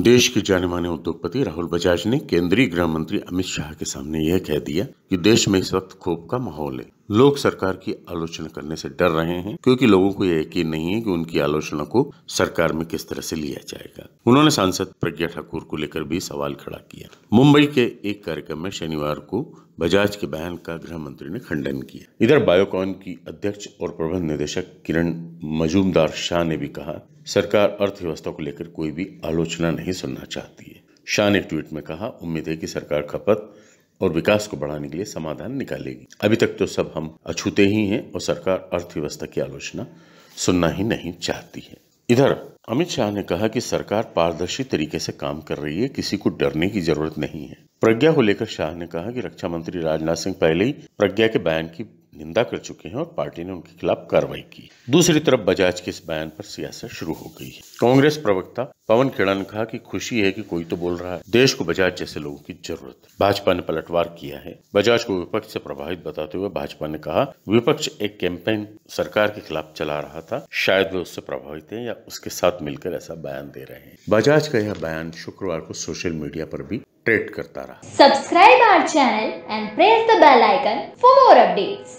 देश के जाने माने उद्योगपति राहुल बजाज ने केंद्रीय गृह मंत्री अमित शाह के सामने यह कह दिया कि देश में इस वक्त खोप का माहौल है लोग सरकार की आलोचना करने से डर रहे हैं क्योंकि लोगों को यह यकीन नहीं है कि उनकी आलोचना को सरकार में किस तरह से लिया जाएगा उन्होंने सांसद प्रज्ञा ठाकुर को लेकर भी सवाल खड़ा किया मुंबई के एक कार्यक्रम में शनिवार को बजाज के बयान का गृह मंत्री ने खंडन किया इधर बायोकॉन की अध्यक्ष और प्रबंध निदेशक किरण मजूमदार शाह ने भी कहा सरकार अर्थव्यवस्था को लेकर कोई भी आलोचना नहीं सुनना चाहती है शाह ने ट्वीट में कहा उम्मीद है कि सरकार खपत और विकास को बढ़ाने के लिए समाधान निकालेगी अभी तक तो सब हम अछूते ही हैं और सरकार अर्थव्यवस्था की आलोचना सुनना ही नहीं चाहती है इधर अमित शाह ने कहा कि सरकार पारदर्शी तरीके से काम कर रही है किसी को डरने की जरूरत नहीं है प्रज्ञा को लेकर शाह ने कहा कि रक्षा मंत्री राजनाथ सिंह पहले ही प्रज्ञा के बयान की निंदा कर चुके हैं और पार्टी ने उनके खिलाफ कार्रवाई की दूसरी तरफ बजाज के इस बयान पर सियासत शुरू हो गई है कांग्रेस प्रवक्ता पवन खेड़ा ने कहा कि खुशी है कि कोई तो बोल रहा है देश को बजाज जैसे लोगों की जरूरत है भाजपा ने पलटवार किया है बजाज को विपक्ष से प्रभावित बताते हुए भाजपा ने कहा विपक्ष एक कैंपेन सरकार के खिलाफ चला रहा था शायद वे उससे प्रभावित है या उसके साथ मिलकर ऐसा बयान दे रहे हैं बजाज का यह बयान शुक्रवार को सोशल मीडिया पर भी ट्रेड करता रहा subscribe our channel and press the bell icon for more updates